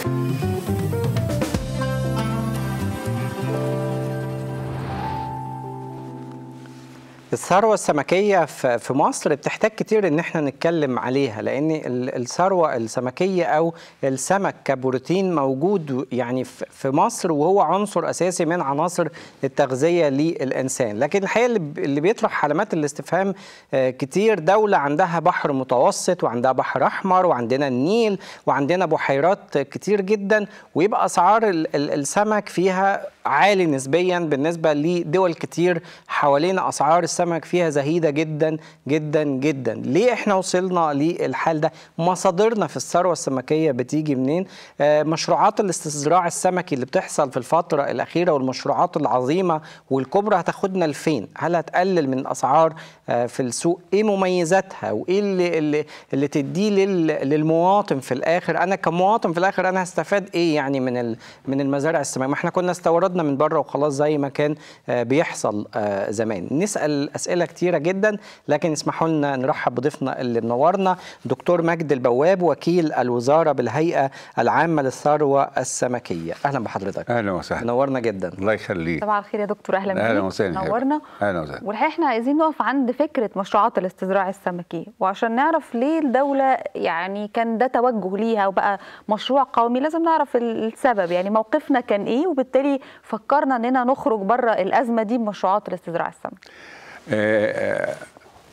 Thank you. الثروة السمكية في مصر بتحتاج كتير ان احنا نتكلم عليها لان الثروة السمكية او السمك كبروتين موجود يعني في مصر وهو عنصر اساسي من عناصر التغذية للانسان لكن الحقيقة اللي بيطرح علامات الاستفهام آه، كتير دولة عندها بحر متوسط وعندها بحر احمر وعندنا النيل وعندنا بحيرات كتير جدا ويبقى اسعار السمك فيها عالي نسبيا بالنسبة لدول كتير حوالينا اسعار السمك السمك فيها زهيده جدا جدا جدا ليه احنا وصلنا للحال ده مصادرنا في الثروه السمكيه بتيجي منين آه، مشروعات الاستزراع السمكي اللي بتحصل في الفتره الاخيره والمشروعات العظيمه والكبرى هتاخدنا لفين هل هتقلل من الاسعار آه، في السوق ايه مميزاتها وايه اللي اللي, اللي تديه للمواطن في الاخر انا كمواطن في الاخر انا هستفاد ايه يعني من من المزارع السمكيه ما احنا كنا استوردنا من بره وخلاص زي ما كان آه، بيحصل زمان نسال اسئله كتيره جدا لكن اسمحوا لنا نرحب بضيفنا اللي منورنا دكتور مجد البواب وكيل الوزاره بالهيئه العامه للثروه السمكيه اهلا بحضرتك اهلا وسهلا منورنا جدا الله يخليك صباح الخير يا دكتور اهلا بيك اهلا وسهلا نورنا اهلا وسهلا والحقيقه احنا عايزين نقف عند فكره مشروعات الاستزراع السمكي وعشان نعرف ليه الدوله يعني كان ده توجه ليها وبقى مشروع قومي لازم نعرف السبب يعني موقفنا كان ايه وبالتالي فكرنا اننا نخرج بره الازمه دي بمشروعات الاستزراع السمكي آه، آه،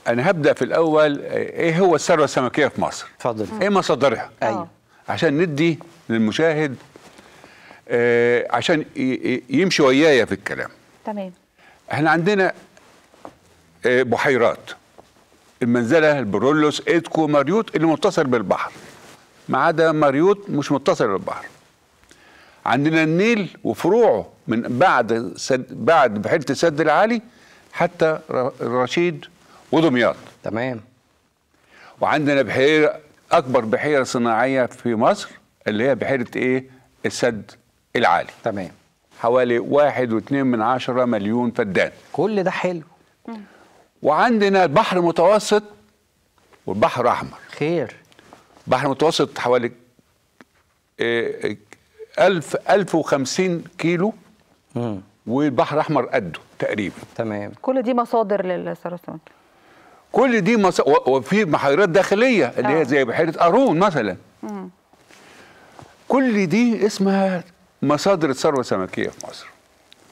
انا هبدا في الاول آه، ايه هو الثروه السمكيه في مصر اتفضل ايه مصادرها ايوه, أيوه. عشان ندي للمشاهد آه عشان يمشي ويايا في الكلام تمام احنا عندنا آه بحيرات المنزله البرولوس ايدكو مريوط اللي متصل بالبحر ما عدا مريوط مش متصل بالبحر عندنا النيل وفروعه من بعد سد بعد بحيره السد العالي حتى رشيد ودمياط تمام وعندنا بحيره اكبر بحيره صناعيه في مصر اللي هي بحيره ايه السد العالي تمام حوالي واحد واتنين من عشرة مليون فدان كل ده حلو وعندنا البحر المتوسط والبحر الأحمر خير البحر المتوسط حوالي آه، آه، ألف ألف وخمسين كيلو مم. والبحر الاحمر قده تقريبا تمام كل دي مصادر للسرطان كل دي مص... وفي بحيرات داخليه اللي هي آه. زي بحيره قارون مثلا مم. كل دي اسمها مصادر الثروه السمكيه في مصر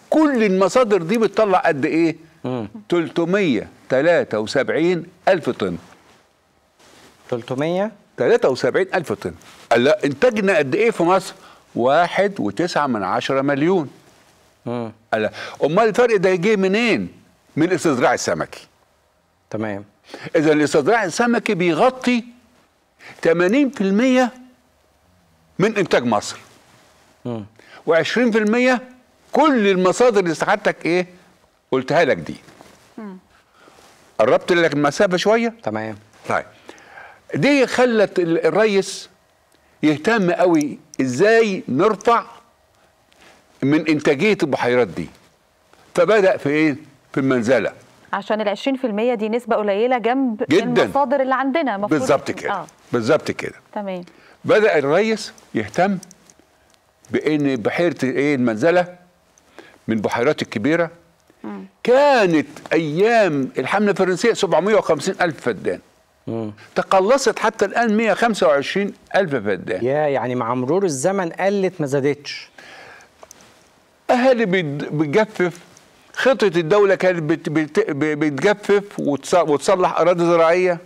كل المصادر دي بتطلع قد ايه مم. 373 الف طن 300 الف طن لا انتجنا قد ايه في مصر واحد وتسعة من عشرة مليون قال اه. امال الفرق ده جه منين؟ من الاستزراع السمكي تمام اذا الاستزراع السمكي بيغطي 80% من انتاج مصر و20% كل المصادر اللي سعادتك ايه قلتها لك دي قربت لك المسافه شويه تمام طيب دي خلت الريس يهتم قوي ازاي نرفع من انتاجيه البحيرات دي فبدا في ايه في المنزله عشان ال 20% دي نسبه قليله جنب جدا المصادر اللي عندنا بالظبط كده آه. بالظبط كده تمام بدا الريس يهتم بان بحيره ايه المنزله من بحيرات الكبيره كانت ايام الحمله الفرنسيه 750 الف فدان مم. تقلصت حتى الان 125 الف فدان يا يعني مع مرور الزمن قلت ما زادتش اهالي بتجفف خطه الدوله كانت بتجفف وتصلح اراضي زراعيه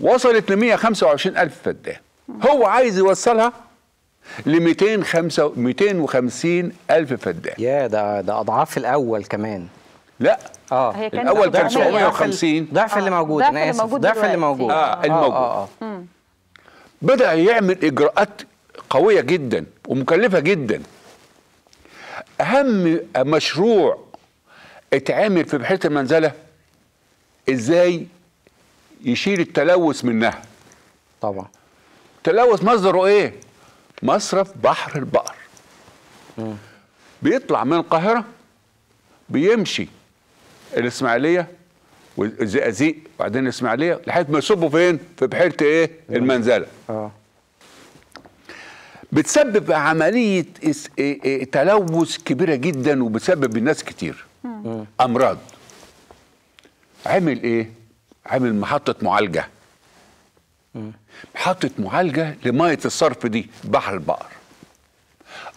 وصلت ل 125 الف فدان هو عايز يوصلها ل 250 الف فدان يا ده ده اضعاف الاول كمان لا اه هي الاول كان 750 ضعف اللي موجود انا اسف ضعف اللي آه، آه، موجود اه, آه الموجود آه آه. بدا يعمل اجراءات قويه جدا ومكلفه جدا اهم مشروع اتعمل في بحيره المنزله ازاي يشيل التلوث منها طبعا تلوث مصدره ايه مصرف بحر البقر م. بيطلع من القاهره بيمشي الاسماعيليه والزقازيق وبعدين الاسماعيليه لحد ما يصبوا فين في بحيره ايه المنزله اه بتسبب عمليه إيه- إيه- تلوث كبيره جدا وبتسبب الناس كتير امراض عمل ايه عمل محطه معالجه محطه معالجه لميه الصرف دي بحر البقر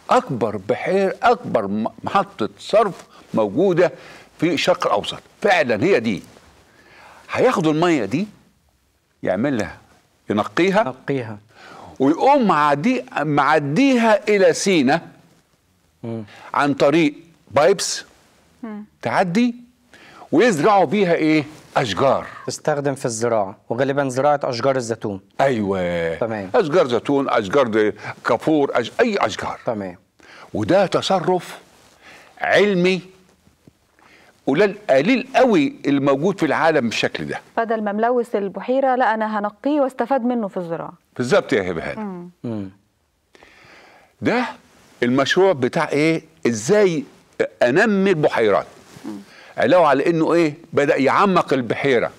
اكبر بحير اكبر محطه صرف موجوده في الشرق الاوسط فعلا هي دي هياخدوا الميه دي يعملها ينقيها ينقيها ويقوم معدي معديها الى سينا عن طريق بايبس تعدي ويزرعوا بيها ايه اشجار تستخدم في الزراعه وغالبا زراعه اشجار الزيتون ايوه تمام اشجار زيتون اشجار كافور أش... اي اشجار تمام وده تصرف علمي قليل قليل قوي الموجود في العالم بالشكل ده بدل ما ملوث البحيره لا انا هنقيه واستفاد منه في الزراعه بالظبط يا هبه هانم ده المشروع بتاع ايه ازاي انمي البحيرات علاوه على انه ايه بدا يعمق البحيره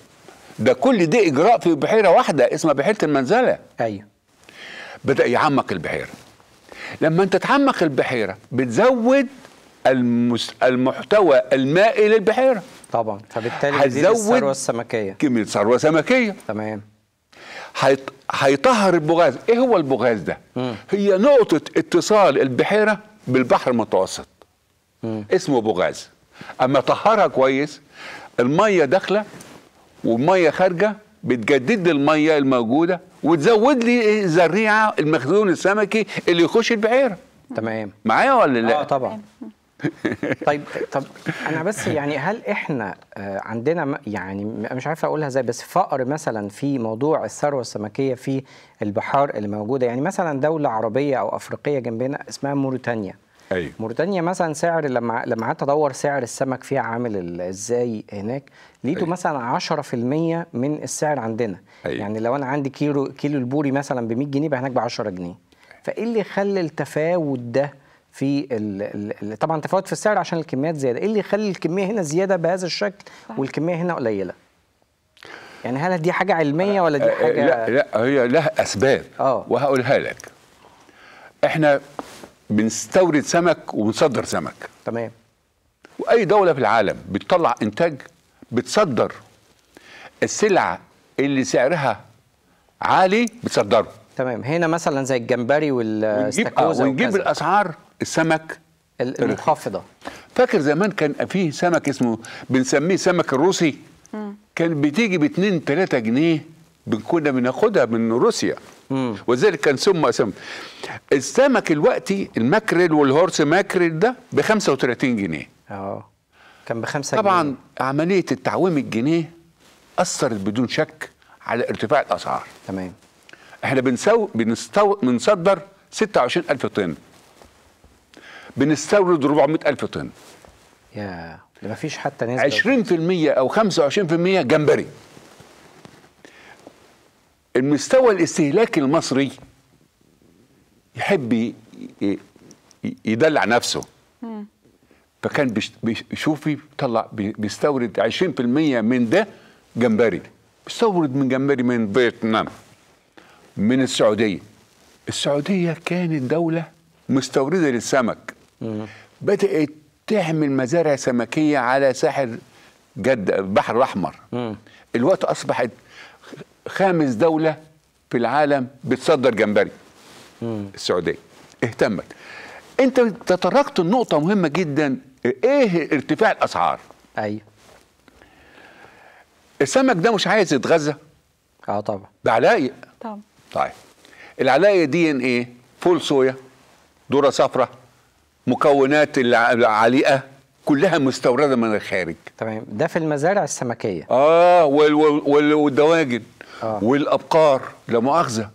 ده كل ده اجراء في بحيره واحده اسمها بحيره المنزله ايوه بدا يعمق البحيره لما انت تعمق البحيره بتزود المس... المحتوى المائي للبحيره طبعا فبالتالي هتزود الثروه السمكيه كميه ثروه سمكيه تمام هيطهر البغاز ايه هو البغاز ده مم. هي نقطه اتصال البحيره بالبحر المتوسط مم. اسمه بغاز اما طهرها كويس الميه داخله والميه خارجه بتجدد لي الميه الموجوده وتزود لي الذريعه المخزون السمكي اللي يخش البحيره تمام معايا ولا لا اه طبعا طيب طب انا بس يعني هل احنا آه، عندنا يعني مش عارف اقولها ازاي بس فقر مثلا في موضوع الثروه السمكيه في البحار اللي موجوده يعني مثلا دوله عربيه او افريقيه جنبنا اسمها موريتانيا أيوه. موريتانيا مثلا سعر لما لما قعدت ادور سعر السمك فيها عامل ازاي هناك لقيته أيوه. مثلا 10% من السعر عندنا أيوه. يعني لو انا عندي كيلو كيلو البوري مثلا ب 100 جنيه بقى هناك ب 10 جنيه فايه اللي خلى التفاوت ده في ال طبعا تفاوت في السعر عشان الكميات زياده ايه اللي يخلي الكميه هنا زياده بهذا الشكل والكميه هنا قليله يعني هل دي حاجه علميه ولا دي أه، أه، حاجه لا لا هي لها اسباب اه وهقولها لك احنا بنستورد سمك وبنصدر سمك تمام واي دوله في العالم بتطلع انتاج بتصدر السلعه اللي سعرها عالي بتصدره تمام هنا مثلا زي الجمبري والاستاكوزا ونجيب, آه، ونجيب الاسعار السمك المنخفضه فاكر زمان كان فيه سمك اسمه بنسميه سمك الروسي مم. كان بتيجي ب 2 3 جنيه كنا بناخدها من روسيا وذلك كان ثم سم السمك الوقتي الماكريل والهورس ماكريل ده ب 35 جنيه اه كان ب 5 جنيه طبعا عمليه التعويم الجنيه اثرت بدون شك على ارتفاع الاسعار تمام احنا بنسو بنستو... بنصدر 26000 طن بنستورد 400000 طن يا ما فيش حتى نسبة 20% أو 25% جمبري المستوى الاستهلاكي المصري يحب يدلع نفسه فكان بيشوفي بيطلع بيستورد 20% من ده جمبري بيستورد من جمبري من فيتنام من السعوديه السعوديه كانت دوله مستورده للسمك بدأت تعمل مزارع سمكية على ساحل جد البحر الأحمر الوقت أصبحت خامس دولة في العالم بتصدر جمبري السعودية اهتمت انت تطرقت النقطة مهمة جدا ايه ارتفاع الاسعار ايوه السمك ده مش عايز يتغذى اه طبعا بعلايق طبعا طيب العلايق دي ان ايه فول صويا ذره صفراء مكونات العليئه كلها مستورده من الخارج تمام ده في المزارع السمكيه اه وال وال والدواجن آه. والابقار لا مؤاخذه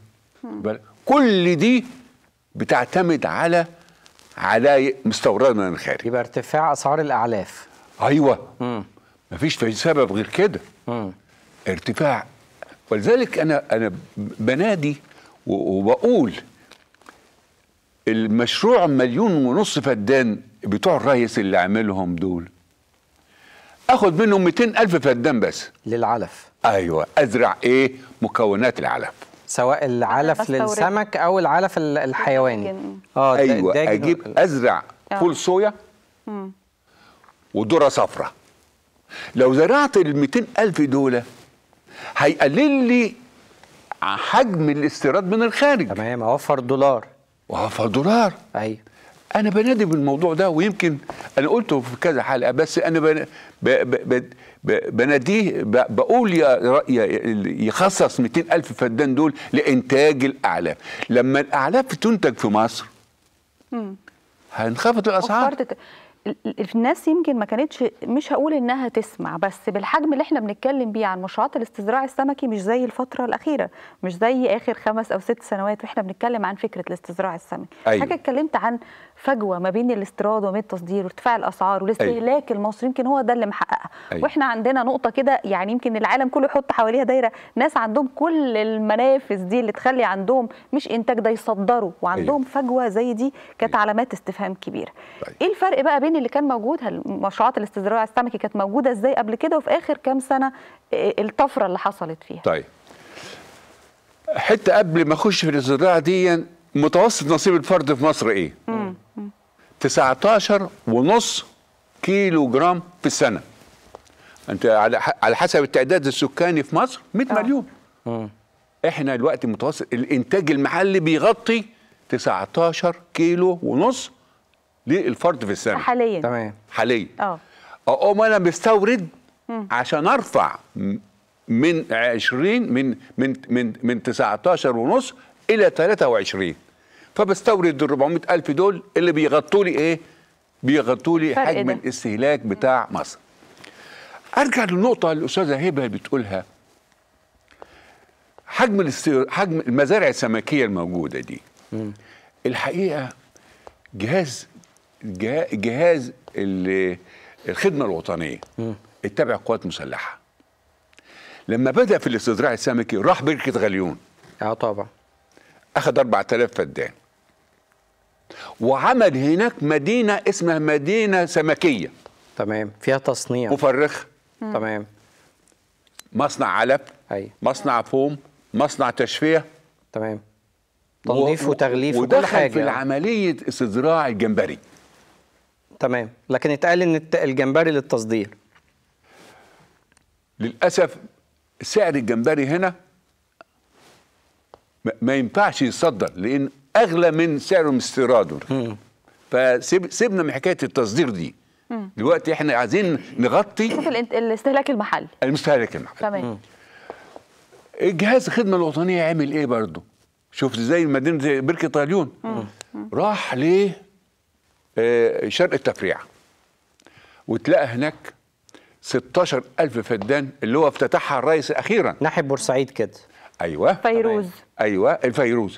كل دي بتعتمد على على مستورده من الخارج يبقى ارتفاع اسعار الاعلاف ايوه مم. مفيش سبب غير كده مم. ارتفاع ولذلك انا انا بنادي وبقول المشروع مليون ونص فدان بتوع الريس اللي عملهم دول اخد منهم 200 الف فدان بس للعلف ايوه ازرع ايه مكونات العلف سواء العلف للسمك او العلف الحيواني اه ايوه اجيب ازرع آه. فول صويا وذره صفراء لو زرعت ال الف دول هيقلل لي حجم الاستيراد من الخارج تمام اوفر دولار دولار أي. انا بنادي بالموضوع ده ويمكن انا قلته في كذا حلقه بس انا بن... ب... ب... ب... بناديه ب... بقول يا... رأي يخصص 200 الف فدان دول لانتاج الاعلاف لما الاعلاف تنتج في مصر هنخفض الاسعار الناس يمكن ما كانتش مش هقول انها تسمع بس بالحجم اللي احنا بنتكلم بيه عن مشروعات الاستزراع السمكي مش زي الفتره الاخيره مش زي اخر خمس او ست سنوات واحنا بنتكلم عن فكره الاستزراع السمكي أيوة. حاجه اتكلمت عن فجوه ما بين الاستيراد وما بين التصدير وارتفاع الاسعار والاستهلاك أيوة. المصري يمكن هو ده اللي محققها أيوة. واحنا عندنا نقطه كده يعني يمكن العالم كله يحط حواليها دايره ناس عندهم كل المنافذ دي اللي تخلي عندهم مش انتاج ده يصدروا وعندهم أيوة. فجوه زي دي كانت أيوة. علامات استفهام كبيره أيوة. طيب. ايه الفرق بقى بين اللي كان موجود مشروعات الاستزراع السمكي كانت موجوده ازاي قبل كده وفي اخر كام سنه آه، الطفره اللي حصلت فيها طيب حتى قبل ما اخش في الزراعه دي متوسط نصيب الفرد في مصر ايه؟ 19 ونص كيلو جرام في السنه انت على حسب التعداد السكاني في مصر 100 آه. مليون آه. احنا الوقت متوسط الانتاج المحلي بيغطي 19 كيلو ونص للفرد في السنه حاليا تمام حاليا اه اقوم انا مستورد عشان ارفع من 20 من من من من 19 ونص الى 23 فبستورد ال 400000 دول اللي بيغطوا لي ايه بيغطوا لي حجم إيه؟ الاستهلاك بتاع مصر ارجع للنقطه اللي الاستاذه هبه بتقولها حجم الاستير... حجم المزارع السمكيه الموجوده دي الحقيقه جهاز جهاز الخدمه الوطنيه م. اتبع قوات مسلحه لما بدا في الاستزراع السمكي راح بركه غليون اه طبعا اخذ 4000 فدان وعمل هناك مدينه اسمها مدينه سمكيه تمام فيها تصنيع مفرخ تمام مصنع علب أي. مصنع فوم مصنع تشفيه تمام تنظيف وتغليف وكل حاجه في عمليه استزراع الجمبري تمام لكن اتقال ان الجمبري للتصدير للاسف سعر الجمبري هنا ما ينفعش يصدر لان اغلى من سعرهم استيراده فسيبنا من حكايه التصدير دي دلوقتي احنا عايزين نغطي الاستهلاك المحلي المستهلك المحلي تمام جهاز الخدمه الوطنيه عمل ايه برضه شفت زي مدينه بركه طاليون راح ل آه، شرق التفريع وتلاقى هناك 16000 فدان اللي هو افتتحها الرئيس اخيرا ناحيه بورسعيد كده ايوه فيروز ايوه الفيروز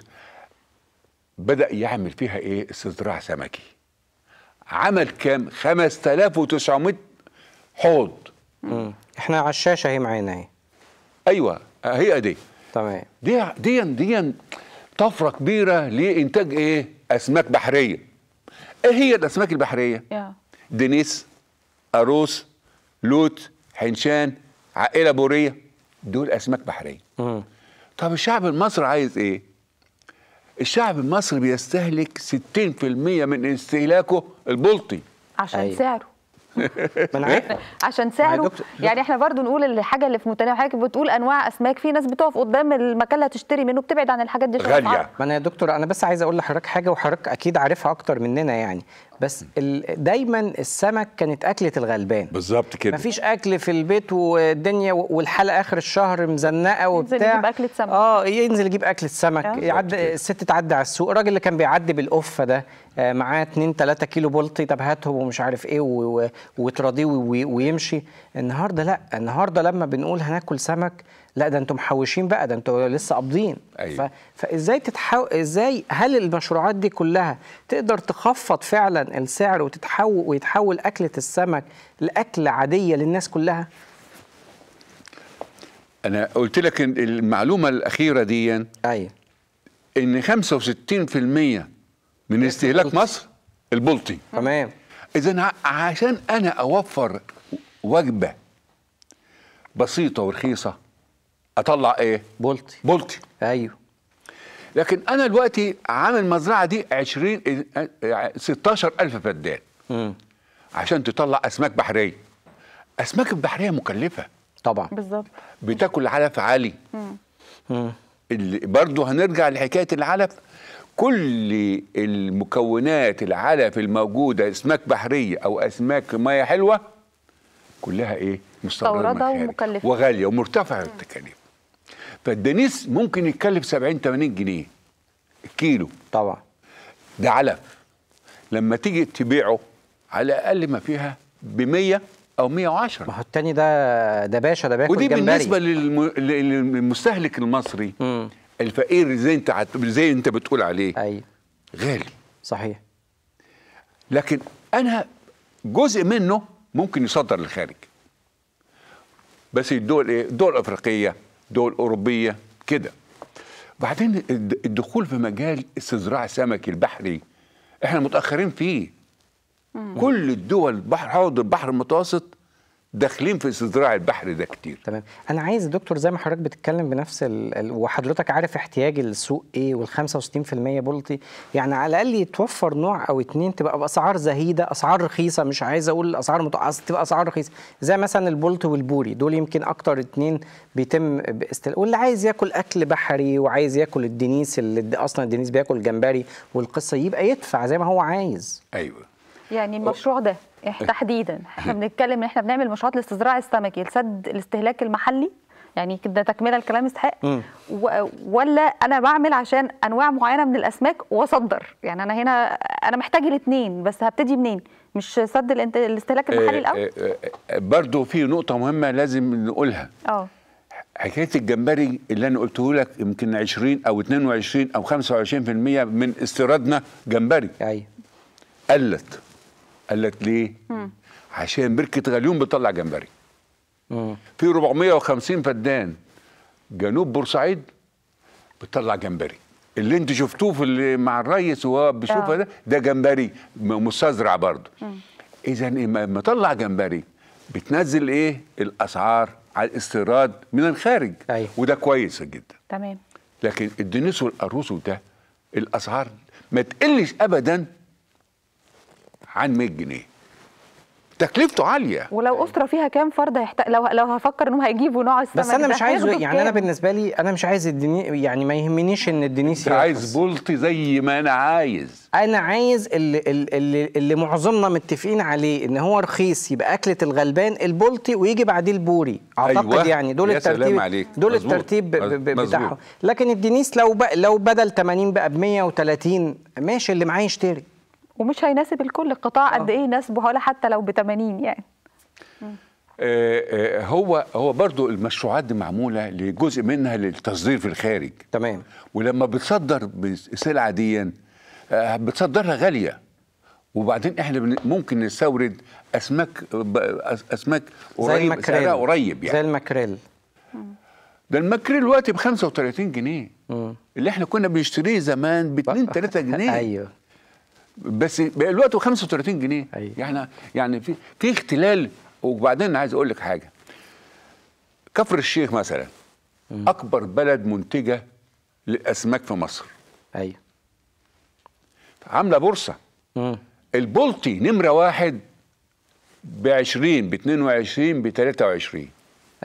بدأ يعمل فيها إيه استزراع سمكي عمل كام 5900 حوض مم. احنا على الشاشه أهي معانا اهي ايوه هي دي تمام دي دي دي طفره كبيره لانتاج ايه اسماك بحريه ايه هي الاسماك البحريه yeah. دينيس، اروس لوت حنشان عائله بوريه دول اسماك بحريه مم. طب الشعب المصري عايز ايه الشعب المصري بيستهلك 60% من استهلاكه البلطي عشان أيوة. سعره إيه؟ عشان سعره يعني احنا برضو نقول الحاجه اللي في متناول حضرتك بتقول انواع اسماك في ناس بتقف قدام المكان اللي هتشتري منه بتبعد عن الحاجات دي غاليه ما انا يا دكتور انا بس عايز اقول لحضرتك حاجه وحضرتك اكيد عارفها اكتر مننا يعني بس دايما السمك كانت اكله الغلبان بالظبط كده مفيش اكل في البيت والدنيا والحلقه اخر الشهر مزنقه وبتاع ينزل يجيب اكله سمك اه ينزل يجيب اكله سمك الست تعدي على السوق الراجل اللي كان بيعدي بالقفه ده آه، معاه 2 3 كيلو بلطي طب هاتهم ومش عارف ايه وتراضيه ويمشي النهارده لا النهارده لما بنقول هناكل سمك لا ده انتم محوشين بقى ده انتم لسه قابضين أيوة. فازاي تتحو... ازاي هل المشروعات دي كلها تقدر تخفض فعلا السعر وتتحول ويتحول اكله السمك لاكله عاديه للناس كلها انا قلت لك المعلومه الاخيره دي ايوه ان 65% من استهلاك مصر البلطي تمام اذا عشان انا اوفر وجبه بسيطه ورخيصه اطلع ايه بولتي بولتي ايوه لكن انا دلوقتي عامل المزرعه دي 20 16000 فدان عشان تطلع اسماك بحريه اسماك البحريه مكلفه طبعا بالظبط بتاكل علف عالي برضه هنرجع لحكايه العلف كل المكونات العلف الموجوده اسماك بحريه او اسماك ميه حلوه كلها ايه مستورده ومكلفه وغاليه ومرتفعه التكاليف فالدنيس ممكن يتكلف 70 80 جنيه الكيلو طبعا ده علف لما تيجي تبيعه على الاقل ما فيها ب 100 او 110 ما هو التاني ده ده باشا ده باكل ودي بالنسبه للم... للمستهلك المصري مم. الفقير زي انت زي انت بتقول عليه ايوه غالي صحيح لكن انا جزء منه ممكن يصدر للخارج بس الدول ايه الدول الافريقيه دول أوروبية كده بعدين الدخول في مجال استزراع سمك البحري احنا متأخرين فيه مم. كل الدول بحر حوض البحر المتوسط داخلين في صراع البحر ده كتير تمام انا عايز دكتور زي ما حضرتك بتتكلم بنفس ال... وحضرتك عارف احتياج السوق ايه وال65% بولتي يعني على الاقل يتوفر نوع او اتنين تبقى باسعار زهيده اسعار رخيصه مش عايز اقول اسعار مت... تبقى اسعار رخيصه زي مثلا البولت والبوري دول يمكن اكتر اتنين بيتم باستل... واللي عايز ياكل اكل بحري وعايز ياكل الدنيس اللي اصلا الدنيس بياكل جمبري والقصه يبقى يدفع زي ما هو عايز ايوه يعني المشروع ده إيه. إيه. تحديدا احنا إيه. بنتكلم ان احنا بنعمل مشروعات للاستزراع السمكي لسد الاستهلاك المحلي يعني كده تكمله الكلام يستحق ولا انا بعمل عشان انواع معينه من الاسماك واصدر يعني انا هنا انا محتاج الاثنين بس هبتدي منين مش سد الاستهلاك المحلي الاول برضو في نقطه مهمه لازم نقولها اه حكايه الجمبري اللي انا قلته لك يمكن 20 او 22 او 25% من استيرادنا جمبري ايوه قلت قال لك ليه؟ مم. عشان بركه غليون بتطلع جمبري آه. في 450 فدان جنوب بورسعيد بتطلع جمبري اللي انت شفتوه في اللي مع الريس وهو بيشوفها آه. ده ده جمبري مستزرع برضه اذا إيه، لما طلع جمبري بتنزل ايه الاسعار على الاستيراد من الخارج أيوه. وده كويس جدا تمام لكن الدنيس والاروس وده الاسعار ما تقلش ابدا عن 100 جنيه تكلفته عاليه ولو اسره فيها كام فرد هيحت... لو لو هفكر انهم هيجيبوا نوع السمك بس انا مش عايزه يعني انا بالنسبه لي انا مش عايز الدني يعني ما يهمنيش ان الدنيس انت عايز بولتي زي ما انا عايز انا عايز اللي, اللي, اللي معظمنا متفقين عليه ان هو رخيص يبقى اكله الغلبان البولتي ويجي بعديه البوري اعتقد أيوة. يعني دول يا الترتيب سلام عليك. دول مزبوط. الترتيب بتاعهم لكن الدنيس لو لو بدل 80 بقى ب 130 ماشي اللي معاه يشتري ومش هيناسب الكل القطاع قد آه. ايه يناسبه حوالي حتى لو ب 80 يعني آه، آه، هو هو برضو المشروعات دي معموله لجزء منها للتصدير في الخارج تمام ولما بتصدر السلعه دي بتصدرها غاليه وبعدين احنا ممكن نستورد اسماك اسماك قريب زي قريب يعني زي المكريل ده المكريل دلوقتي ب 35 جنيه مم. اللي احنا كنا بنشتريه زمان ب 2 3 جنيه ايوه بس بقى الوقت 35 جنيه أيه. يعني يعني في في اختلال وبعدين عايز اقول لك حاجه كفر الشيخ مثلا مم. اكبر بلد منتجه للاسماك في مصر ايوه عامله بورصه مم. البلطي نمره واحد ب 20 ب 22 ب 23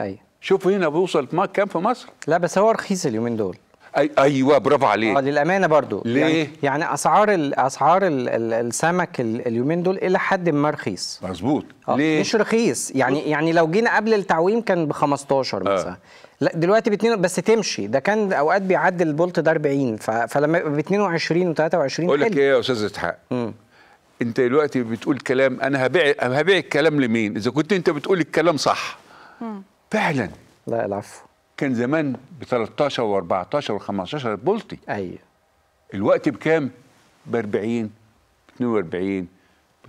ايوه شوفوا هنا بيوصل كام في مصر لا بس هو رخيص اليومين دول أي ايوه برافو عليك اه للامانه برضو يعني ليه؟ يعني, يعني اسعار اسعار السمك اليومين دول الى حد ما رخيص مظبوط آه ليه؟ مش رخيص يعني يعني لو جينا قبل التعويم كان ب 15 آه. مثلا آه. لا دلوقتي ب 2 بس تمشي ده كان اوقات بيعدي البولت ده 40 فلما ب 22 و23 اقول لك ايه يا استاذ اسحاق انت دلوقتي بتقول كلام انا هبيع هبيع الكلام لمين اذا كنت انت بتقول الكلام صح مم. فعلا لا العفو كان زمان ب 13 و14 و15 بولتي ايوه الوقت بكام؟ ب 40 42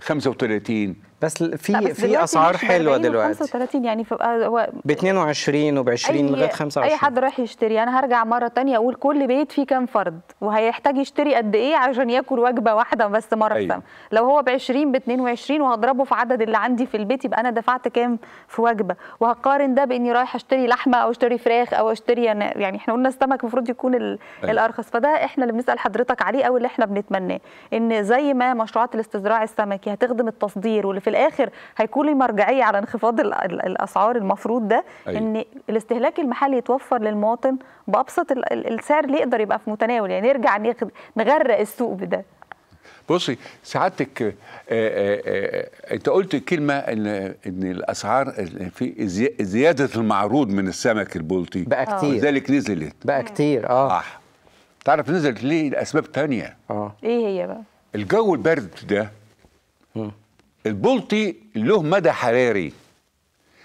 35 بس في يعني في اسعار حلوه دلوقتي 35 يعني هو ب 22 وب 20 لغايه 25 اي حد رايح يشتري انا هرجع مره ثانيه اقول كل بيت فيه كام فرد وهيحتاج يشتري قد ايه عشان ياكل وجبه واحده بس مره أيوة. لو هو ب 20 ب 22 وهضربه في عدد اللي عندي في البيت يبقى انا دفعت كام في وجبه وهقارن ده باني رايح اشتري لحمه او اشتري فراخ او اشتري يعني احنا قلنا السمك المفروض يكون أيوة. الارخص فده احنا اللي بنسال حضرتك عليه او اللي احنا بنتمناه ان زي ما مشروعات الاستزراع السمكي هتخدم التصدير واللي في الاخر هيكون لي مرجعيه على انخفاض الاسعار المفروض ده أيوة. ان الاستهلاك المحلي يتوفر للمواطن بابسط السعر اللي يقدر يبقى في متناول يعني نرجع نغرق السوق بده بصي سعادتك آه، آه، آه، انت قلت كلمه ان ان الاسعار في زياده المعروض من السمك البلطي بقى كتير لذلك نزلت بقى كتير اه صح تعرف نزلت ليه لاسباب تانية اه ايه هي بقى الجو البارد ده البلطي له مدى حراري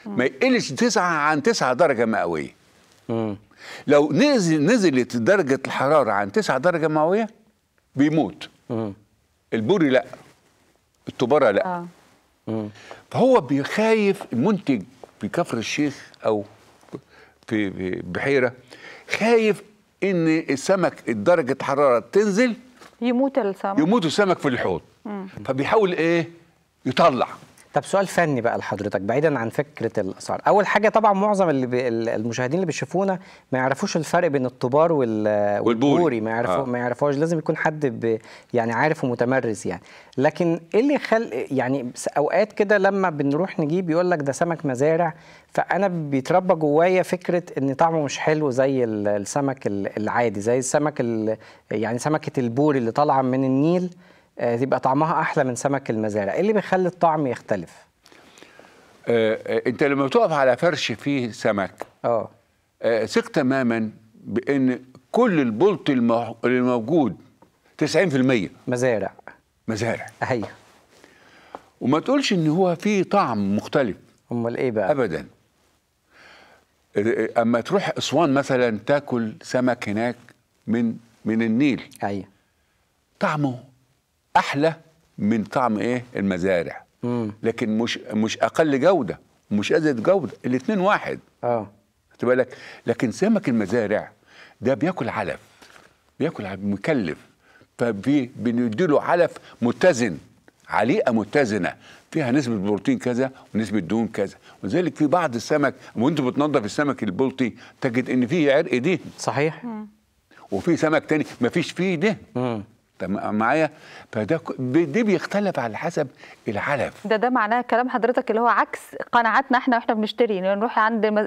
ما يقلش 9 عن 9 درجه مئويه لو نزل نزلت درجه الحراره عن 9 درجه مئويه بيموت البوري لا التباره لا آه. فهو بيخايف المنتج في كفر الشيخ او في بحيره خايف ان السمك درجه حراره تنزل يموت السمك يموت السمك في الحوض فبيحاول ايه يطلع طب سؤال فني بقى لحضرتك بعيدا عن فكره الاسعار اول حاجه طبعا معظم اللي بي المشاهدين اللي بيشوفونا ما يعرفوش الفرق بين الطبار وال... والبوري, ما يعرفوا آه. ما يعرفوش لازم يكون حد يعني عارف ومتمرس يعني لكن ايه اللي خل يعني اوقات كده لما بنروح نجيب يقول لك ده سمك مزارع فانا بيتربى جوايا فكره ان طعمه مش حلو زي السمك العادي زي السمك يعني سمكه البوري اللي طالعه من النيل تبقى آه، طعمها احلى من سمك المزارع ايه اللي بيخلي الطعم يختلف آه، آه، انت لما بتقف على فرش فيه سمك اه ثق تماما بان كل البلط اللي موجود 90% مزارع مزارع ايوه وما تقولش ان هو فيه طعم مختلف امال ايه بقى ابدا اما تروح اسوان مثلا تاكل سمك هناك من من النيل ايوه طعمه احلى من طعم ايه المزارع لكن مش مش اقل جوده مش ازيد جوده الاثنين واحد اه خدت بالك لكن سمك المزارع ده بياكل علف بياكل علف مكلف فبنديله علف متزن عليقه متزنه فيها نسبه بروتين كذا ونسبه دهون كذا ولذلك في بعض السمك وانت بتنظف السمك البلطي تجد ان فيه عرق دهن صحيح وفي سمك تاني ما فيش فيه دهن معايا فده ده بيختلف على حسب العلف ده ده معناه كلام حضرتك اللي هو عكس قناعاتنا احنا واحنا بنشتري نروح عند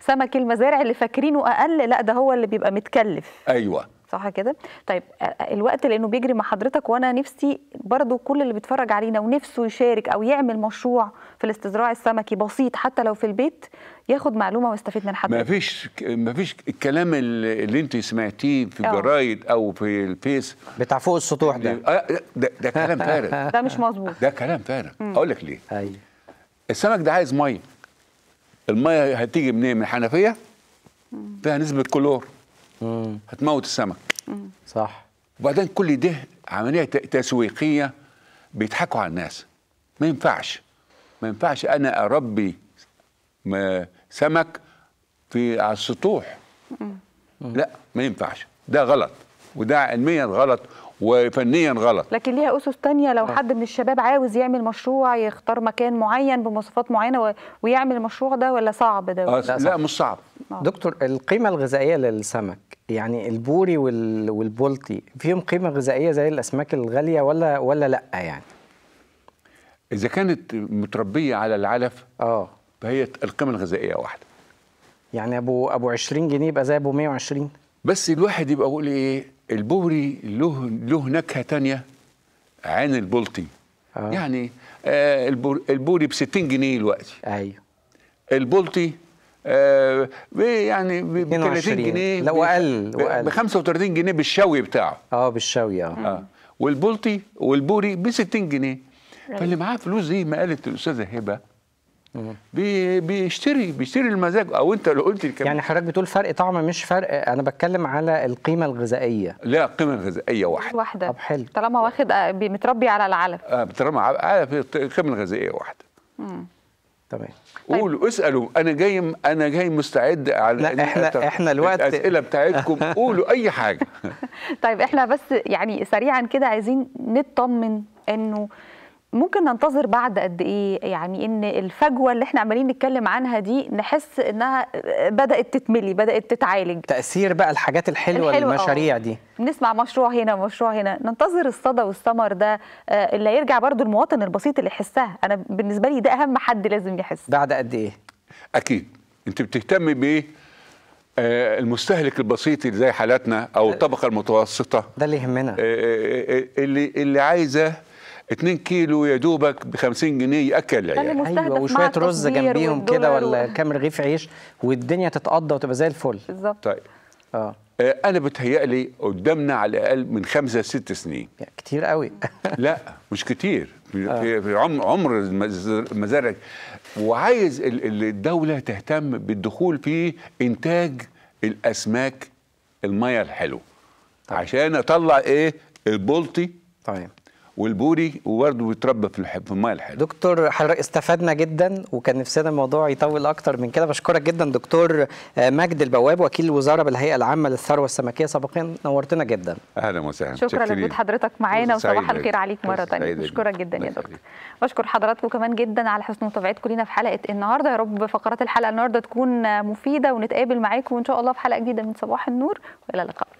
سمك المزارع اللي فاكرينه اقل لا ده هو اللي بيبقى متكلف ايوه صح كده طيب آه، آه، الوقت لانه بيجري مع حضرتك وانا نفسي برضو كل اللي بيتفرج علينا ونفسه يشارك او يعمل مشروع في الاستزراع السمكي بسيط حتى لو في البيت ياخد معلومه ويستفيد من حضرتك مفيش مفيش الكلام اللي انت سمعتيه في آه. الجرايد او في الفيس بتاع فوق السطوح ده ده, ده, ده كلام فارغ ده مش مظبوط ده كلام فارغ اقول لك ليه أيوه. السمك ده عايز ميه الميه هتيجي منين من الحنفيه فيها نسبه كلور هتموت السمك صح وبعدين كل ده عمليه تسويقيه بيضحكوا على الناس ما ينفعش ما ينفعش انا اربي سمك في على السطوح لا ما ينفعش ده غلط وده علميا غلط وفنيا غلط لكن ليها اسس تانية لو آه. حد من الشباب عاوز يعمل مشروع يختار مكان معين بمواصفات معينه ويعمل المشروع ده ولا صعب ده آه لا, لا مش صعب آه. دكتور القيمه الغذائيه للسمك يعني البوري والبولتي فيهم قيمه غذائيه زي الاسماك الغاليه ولا ولا لا يعني اذا كانت متربيه على العلف اه فهي القيمه الغذائيه واحده يعني ابو ابو 20 جنيه يبقى زي ابو 120 بس الواحد يبقى يقول ايه البوري له له نكهه تانية عن البلطي آه. يعني آه البوري ب 60 جنيه دلوقتي ايوه البلطي آه إيه يعني ب 30 جنيه لا واقل واقل ب 35 جنيه بالشوي بتاعه اه بالشوي اه, آه. والبلطي والبوري ب 60 جنيه فاللي معاه فلوس زي ما قالت الاستاذه هبه بيشتري بيشتري المزاج او انت لو قلت الكلام يعني حضرتك بتقول فرق طعم مش فرق انا بتكلم على القيمه الغذائيه لا القيمه الغذائيه واحده واحده طب حلو طالما واخد آه، متربي على العلف اه متربي على القيمه الغذائيه واحده امم تمام قولوا طيب. اسالوا انا جاي انا جاي مستعد على لا احنا احنا الوقت الاسئله بتاعتكم قولوا اي حاجه طيب احنا بس يعني سريعا كده عايزين نطمن انه ممكن ننتظر بعد قد ايه يعني ان الفجوه اللي احنا عمالين نتكلم عنها دي نحس انها بدات تتملي بدات تتعالج تاثير بقى الحاجات الحلوه الحلو آه. للمشاريع دي نسمع مشروع هنا ومشروع هنا ننتظر الصدى والثمر ده آه، اللي يرجع برضو المواطن البسيط اللي يحسها انا بالنسبه لي ده اهم حد لازم يحس بعد قد ايه اكيد انت بتهتم بايه آه، المستهلك البسيط اللي زي حالاتنا او الطبقه المتوسطه ده اللي يهمنا اللي اللي عايزه 2 كيلو يا دوبك ب 50 جنيه اكل العيال يعني ايوه وشويه رز جنبيهم كده ولا كام رغيف عيش والدنيا تتقضى وتبقى زي الفل بالظبط طيب اه, آه، انا بتهيألي قدامنا على الاقل من خمسة ست سنين كتير قوي لا مش كتير في, في عمر المزارع وعايز الدوله تهتم بالدخول في انتاج الاسماك الميه الحلو طيب. عشان اطلع ايه البلطي طيب والبوري وبرده بيتربى في الحب في الميه الحلوه دكتور حضرتك استفدنا جدا وكان نفسنا الموضوع يطول اكتر من كده بشكرك جدا دكتور مجد البواب وكيل الوزاره بالهيئه العامه للثروه السمكيه سابقا نورتنا جدا اهلا وسهلا شكرا لوجود حضرتك معانا وصباح الخير عليك مره ثانيه بشكرك جدا يا دكتور بشكر حضراتكم كمان جدا على حسن متابعتكم لينا في حلقه النهارده يا رب فقرات الحلقه النهارده تكون مفيده ونتقابل معاكم وان شاء الله في حلقه جديده من صباح النور والى اللقاء